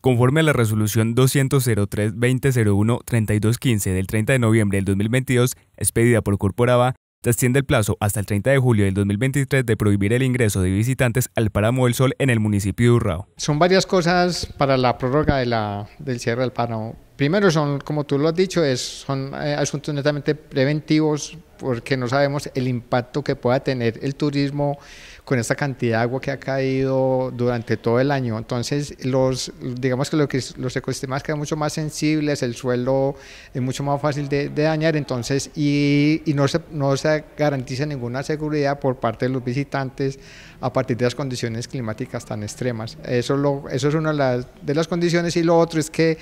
Conforme a la resolución 200320013215 3215 del 30 de noviembre del 2022, expedida por Corporaba, se extiende el plazo hasta el 30 de julio del 2023 de prohibir el ingreso de visitantes al páramo del Sol en el municipio de Urrao. Son varias cosas para la prórroga del cierre del páramo primero son, como tú lo has dicho, es, son eh, asuntos netamente preventivos porque no sabemos el impacto que pueda tener el turismo con esta cantidad de agua que ha caído durante todo el año. Entonces, los, digamos que, los ecosistemas quedan mucho más sensibles, el suelo es mucho más fácil de, dañar, entonces, y, no, se, no se garantiza ninguna seguridad por parte de los visitantes a partir de las condiciones climáticas tan extremas. Eso, eso es una de las, de las condiciones y lo otro es que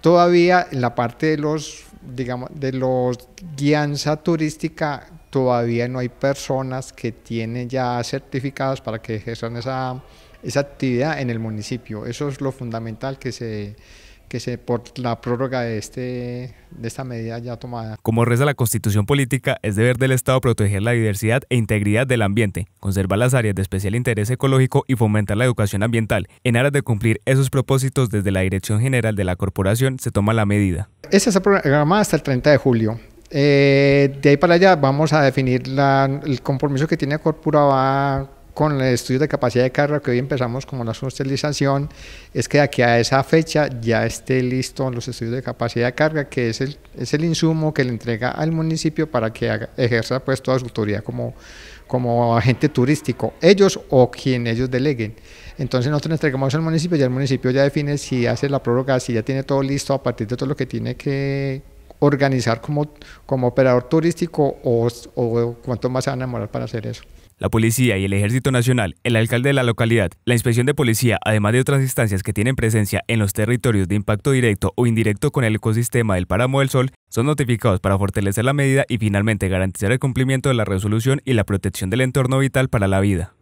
Todavía en la parte de los, digamos, de los guianza turística, todavía no hay personas que tienen ya certificados para que ejerzan esa, esa actividad en el municipio. Eso es lo fundamental que se que se por la prórroga de, este, de esta medida ya tomada. Como reza la Constitución Política, es deber del Estado proteger la diversidad e integridad del ambiente, conservar las áreas de especial interés ecológico y fomentar la educación ambiental. En aras de cumplir esos propósitos, desde la Dirección General de la Corporación se toma la medida. Esta está programada hasta el 30 de julio. Eh, de ahí para allá vamos a definir el compromiso que tiene Corpura va con el estudio de capacidad de carga que hoy empezamos como la socialización, es que de aquí a esa fecha ya esté listo los estudios de capacidad de carga, que es el, es el insumo que le entrega al municipio para que ejerza pues toda su autoridad como, como agente turístico, ellos o quien ellos deleguen. Entonces nosotros le entregamos al municipio y el municipio ya define si hace la prórroga, si ya tiene todo listo a partir de todo lo que tiene que, organizar como, como operador turístico o, cuanto más se van a demorar para hacer eso. La policía y el Ejército Nacional, el alcalde de la localidad, la inspección de policía, además de otras instancias que tienen presencia en los territorios de impacto directo o indirecto con el ecosistema del Páramo del Sol, son notificados para fortalecer la medida y finalmente garantizar el cumplimiento de la resolución y la protección del entorno vital para la vida.